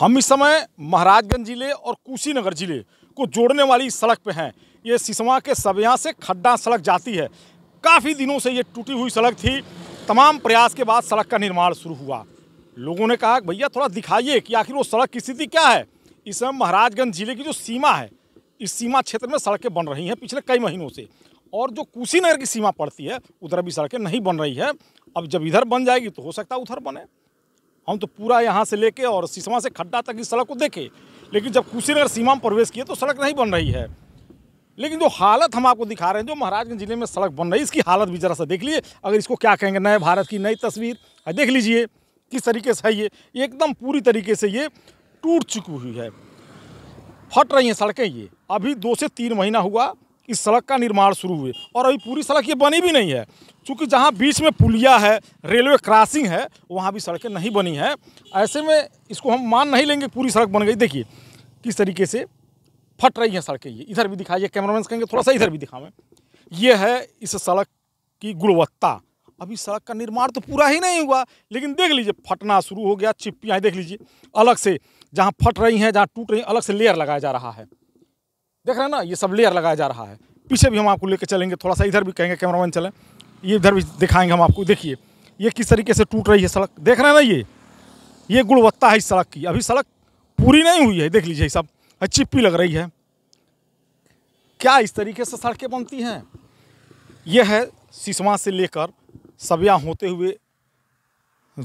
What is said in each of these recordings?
हम इस समय महाराजगंज जिले और कुशीनगर जिले को जोड़ने वाली सड़क पे हैं ये सिसवा के सबियाँ से खड्डा सड़क जाती है काफ़ी दिनों से ये टूटी हुई सड़क थी तमाम प्रयास के बाद सड़क का निर्माण शुरू हुआ लोगों ने कहा भैया थोड़ा दिखाइए कि आखिर वो सड़क की स्थिति क्या है इस समय महाराजगंज जिले की जो सीमा है इस सीमा क्षेत्र में सड़कें बन रही हैं पिछले कई महीनों से और जो कुशीनगर की सीमा पड़ती है उधर भी सड़कें नहीं बन रही है अब जब इधर बन जाएगी तो हो सकता है उधर बने हम तो पूरा यहाँ से लेके और सिसवा से खड्डा तक इस सड़क को देखे लेकिन जब कुशीनगर सीमा में प्रवेश किए तो सड़क नहीं बन रही है लेकिन जो हालत हम आपको दिखा रहे हैं जो महाराजगंज जिले में सड़क बन रही है इसकी हालत भी जरा सा देख लिए अगर इसको क्या कहेंगे नए भारत की नई तस्वीर देख लीजिए किस तरीके से है ये एकदम पूरी तरीके से ये टूट चुकी हुई है फट रही हैं सड़कें ये अभी दो से तीन महीना हुआ इस सड़क का निर्माण शुरू हुए और अभी पूरी सड़क ये बनी भी नहीं है क्योंकि जहाँ बीच में पुलिया है रेलवे क्रॉसिंग है वहाँ भी सड़कें नहीं बनी हैं ऐसे में इसको हम मान नहीं लेंगे पूरी सड़क बन गई देखिए किस तरीके से फट रही हैं सड़कें ये इधर भी दिखाइए कैमरामैन से कहेंगे थोड़ा सा इधर भी दिखावें ये है इस सड़क की गुणवत्ता अभी सड़क का निर्माण तो पूरा ही नहीं हुआ लेकिन देख लीजिए फटना शुरू हो गया चिप्पियाँ देख लीजिए अलग से जहाँ फट रही हैं जहाँ टूट रही हैं अलग से लेयर लगाया जा रहा है देख रहे हैं ना ये सब लेयर लगाया जा रहा है पीछे भी हम आपको लेकर चलेंगे थोड़ा सा इधर भी कहेंगे कैमरामैन चलें ये इधर भी दिखाएंगे हम आपको देखिए ये किस तरीके से टूट रही है सड़क देख रहे हैं ना ये ये गुणवत्ता है इस सड़क की अभी सड़क पूरी नहीं हुई है देख लीजिए सब चिप्पी लग रही है क्या इस तरीके से सड़कें बनती हैं यह है सिसवा से लेकर सबिया होते हुए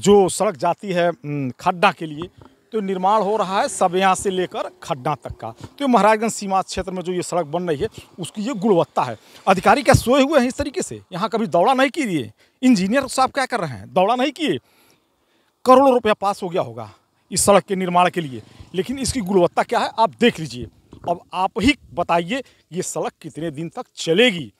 जो सड़क जाती है खड्डा के लिए तो निर्माण हो रहा है सब यहाँ से लेकर खड्डा तक का तो महाराजगंज सीमा क्षेत्र में जो ये सड़क बन रही है उसकी ये गुणवत्ता है अधिकारी क्या सोए हुए हैं इस तरीके से यहाँ कभी दौड़ा नहीं किए इंजीनियर साहब क्या कर रहे हैं दौड़ा नहीं किए करोड़ों रुपया पास हो गया होगा इस सड़क के निर्माण के लिए लेकिन इसकी गुणवत्ता क्या है आप देख लीजिए अब आप ही बताइए ये सड़क कितने दिन तक चलेगी